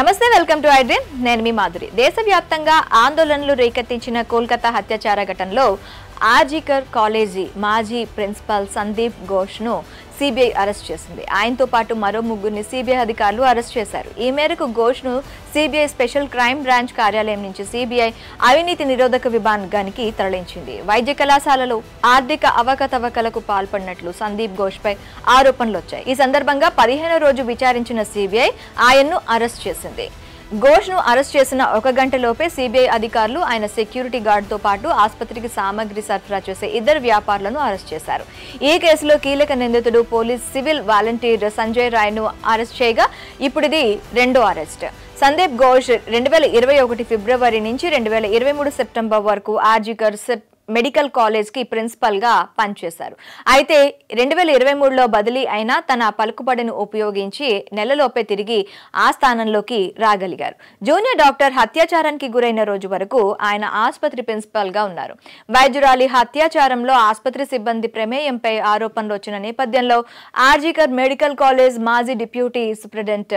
నమస్తే welcome to ఐడ్రీన్ నేను మీ మాధురి దేశవ్యాప్తంగా ఆందోళనలు రేకెత్తించిన కోల్కతా హత్యాచార ఘటనలో ఆర్జికర్ కాలేజీ మాజీ ప్రిన్సిపాల్ సందీప్ ఘోష్ను సిబిఐ అరెస్ట్ చేసింది ఆయనతో పాటు మరో ముగ్గురిని సిబిఐ అధికారులు అరెస్ట్ చేశారు ఈ మేరకు ఘోష్ను సిబిఐ స్పెషల్ క్రైమ్ బ్రాంచ్ కార్యాలయం నుంచి సిబిఐ అవినీతి నిరోధక విభాగానికి తరలించింది వైద్య కళాశాలలో ఆర్థిక అవకతవకలకు పాల్పడినట్లు సందీప్ ఘోష్ పై ఆరోపణలు వచ్చాయి ఈ సందర్భంగా పదిహేను రోజు విచారించిన సిబిఐ ఆయన్ను అరెస్ట్ చేసింది ఘోష్ను అరెస్ట్ చేసిన ఒక గంటలోపే సిబిఐ అధికారులు ఆయన సెక్యూరిటీ గార్డ్తో పాటు ఆసుపత్రికి సామాగ్రి సరఫరా చేసే ఇద్దరు వ్యాపారులను అరెస్ట్ చేశారు ఈ కేసులో కీలక నిందితుడు పోలీస్ సివిల్ వాలంటీర్ సంజయ్ రాయ్ను అరెస్ట్ చేయగా ఇప్పుడిది రెండో అరెస్ట్ సందీప్ ఘోష్ రెండు వేల ఇరవై ఒకటి ఫిబ్రవరి నుంచి రెండు వేల ఇరవై మూడు సెప్టెంబర్ వరకు ఆర్జికర్ సెప్ మెడికల్ కాలేజ్ కి ప్రిన్సిపల్ గా పనిచేశారు అయితే రెండు వేల ఇరవై మూడులో బదిలీ అయిన తన పలుకుబడిని ఉపయోగించి నెలలోపే తిరిగి ఆ స్థానంలోకి రాగలిగారు జూనియర్ డాక్టర్ హత్యాచారానికి గురైన రోజు వరకు ఆయన ఆసుపత్రి గా ఉన్నారు వైద్యురాలి హత్యాచారంలో ఆసుపత్రి సిబ్బంది ప్రమేయంపై ఆరోపణలు వచ్చిన నేపథ్యంలో ఆర్జీకర్ మెడికల్ కాలేజ్ మాజీ డిప్యూటీ సూపరింటెండెంట్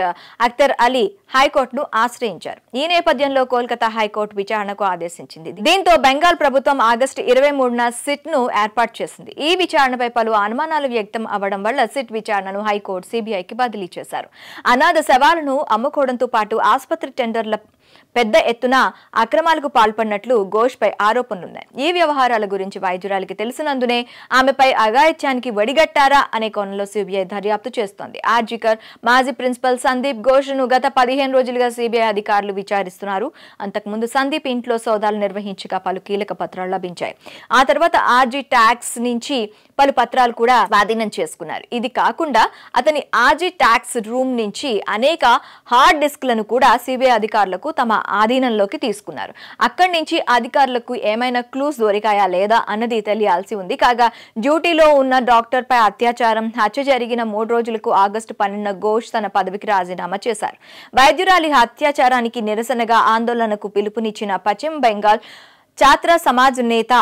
అక్తర్ అలీ హైకోర్టును ఆశ్రయించారు ఈ నేపథ్యంలో కోల్కతా హైకోర్టు విచారణకు ఆదేశించింది దీంతో బెంగాల్ ప్రభుత్వం ఆగస్టు ఇరవై మూడున సిట్ను ఏర్పాటు చేసింది ఈ విచారణపై పలు అనుమానాలు వ్యక్తం అవ్వడం వల్ల సిట్ విచారణను హైకోర్టు సిబిఐకి బదిలీ చేశారు అనాథ శవాలను అమ్ముకోవడంతో పాటు ఆసుపత్రి టెండర్ల పెద్ద ఎత్తున అక్రమాలకు పాల్పడినట్లు ఘోష్పై ఆరోపణలున్నాయి ఈ వ్యవహారాల గురించి వైద్యురాలికి తెలిసినందునే ఆమెపై అఘాయిత్యానికి వడిగట్టారా అనే కోణంలో సిబిఐ దర్యాప్తు చేస్తోంది ఆర్జికర్ మాజీ ప్రిన్సిపల్ సందీప్ ఘోష్ను గత పదిహేను రోజులుగా సిబిఐ అధికారులు విచారిస్తున్నారు అంతకుముందు సందీప్ ఇంట్లో సోదాలు నిర్వహించగా పలు కీలక పత్రాలు లభించాయి ఆ తర్వాత ఆర్జీ ట్యాక్స్ నుంచి పలు పత్రాలు కూడా స్వాధీనం చేసుకున్నారు ఇది కాకుండా అతని ఆజీ ట్యాక్స్ రూమ్ నుంచి అనేక హార్డ్ డిస్క్లను కూడా సిబిఐ అధికారులకు తమ ఆధీనంలోకి తీసుకున్నారు అక్కడి నుంచి అధికారులకు ఏమైనా క్లూస్ దొరికాయా లేదా అన్నది తెలియాల్సి ఉంది కాగా డ్యూటీలో ఉన్న డాక్టర్ పై అత్యాచారం హత్య జరిగిన మూడు రోజులకు ఆగస్టు పన్నెండున ఘోష్ తన పదవికి రాజీనామా చేశారు వైద్యురాలి అత్యాచారానికి నిరసనగా ఆందోళనకు పిలుపునిచ్చిన పశ్చిమ బెంగాల్ ఛాత్ర సమాజ్ నేత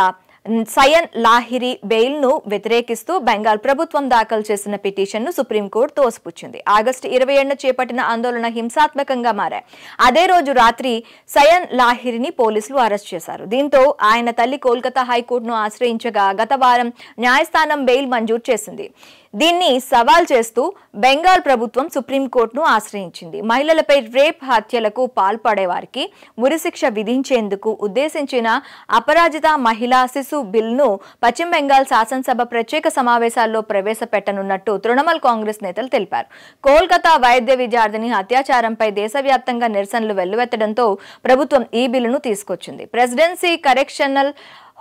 సయన్ లాహిరి బెయిల్ను వ్యతిరేకిస్తూ బెంగాల్ ప్రభుత్వం దాఖలు చేసిన పిటిషన్ను సుప్రీంకోర్టు తోసిపుచ్చింది ఆగస్టు ఇరవై ఏడున చేపట్టిన ఆందోళన హింసాత్మకంగా మారాయి అదే రోజు రాత్రి సయన్ లాహిరిని పోలీసులు అరెస్ట్ చేశారు దీంతో ఆయన తల్లి కోల్కతా హైకోర్టును ఆశ్రయించగా గత వారం న్యాయస్థానం బెయిల్ మంజూరు చేసింది దీన్ని సవాల్ చేస్తూ బెంగాల్ ప్రభుత్వం సుప్రీంకోర్టును ఆశ్రయించింది మహిళలపై రేప్ హత్యలకు పాల్పడే వారికి ఉరిశిక్ష విధించేందుకు ఉద్దేశించిన అపరాజిత మహిళా శిశు బిల్ను పశ్చిమ బెంగాల్ శాసనసభ ప్రత్యేక సమావేశాల్లో ప్రవేశపెట్టనున్నట్టు తృణమూల్ కాంగ్రెస్ నేతలు తెలిపారు కోల్కతా వైద్య విద్యార్థిని అత్యాచారంపై దేశవ్యాప్తంగా నిరసనలు వెల్లువెత్తడంతో ప్రభుత్వం ఈ బిల్లును తీసుకొచ్చింది ప్రెసిడెన్సీ కరెక్షనల్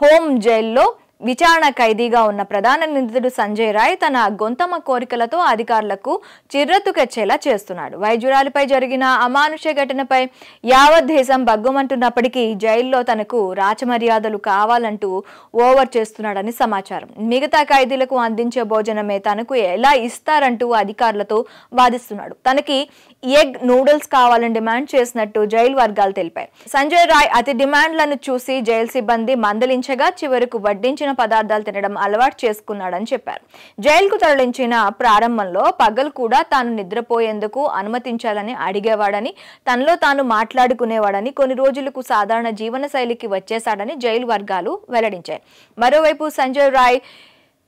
హోమ్ జైల్లో విచారణ ఖైదీగా ఉన్న ప్రధాన నిందితుడు సంజయ్ రాయ్ తన గొంతమ కోరికలతో అధికారులకు చిర్రెత్తుకెచ్చేలా చేస్తున్నాడు వైద్యురాలిపై జరిగిన అమానుష ఘటనపై యావత్ దేశం బగ్గుమంటున్నప్పటికీ జైల్లో తనకు రాచమర్యాదలు కావాలంటూ ఓవర్ చేస్తున్నాడని సమాచారం మిగతా ఖైదీలకు అందించే భోజనమే తనకు ఎలా ఇస్తారంటూ అధికారులతో వాదిస్తున్నాడు తనకి ఎగ్ నూడిల్స్ కావాలని డిమాండ్ చేసినట్టు జైలు వర్గాలు తెలిపాయి సంజయ్ రాయ్ అతి డిమాండ్లను చూసి జైలు సిబ్బంది మందలించగా చివరకు వడ్డించిన భోజన పదార్థాలు తినడం అలవాటు చేసుకున్నాడని చెప్పారు జైలుకు తరలించిన ప్రారంభంలో పగలు కూడా తాను నిద్రపోయేందుకు అనుమతించాలని అడిగేవాడని తనలో తాను మాట్లాడుకునేవాడని కొన్ని రోజులకు సాధారణ శైలికి వచ్చేశాడని జైలు వర్గాలు వెల్లడించాయి మరోవైపు సంజయ్ రాయ్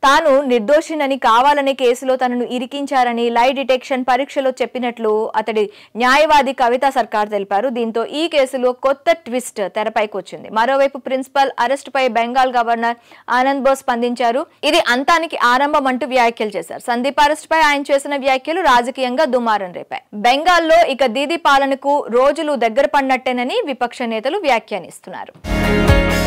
తాను నిర్దోషినని కావాలనే కేసులో తనను ఇరికించారని లై డిటెక్షన్ పరీక్షలో చెప్పినట్లు అతడి న్యాయవాది కవిత సర్కార్ తెలిపారు దీంతో ఈ కేసులో కొత్త ట్విస్ట్ తెరపైకి వచ్చింది మరోవైపు ప్రిన్సిపల్ అరెస్ట్పై బెంగాల్ గవర్నర్ ఆనంద్ బోస్ స్పందించారు ఇది అంతానికి ఆరంభం అంటూ వ్యాఖ్యలు చేశారు సందీప్ అరెస్ట్పై ఆయన చేసిన వ్యాఖ్యలు రాజకీయంగా దుమారం రేపాయి బెంగాల్లో ఇక దీదీ పాలనకు రోజులు దగ్గర పడినట్టేనని విపక్ష నేతలు వ్యాఖ్యానిస్తున్నారు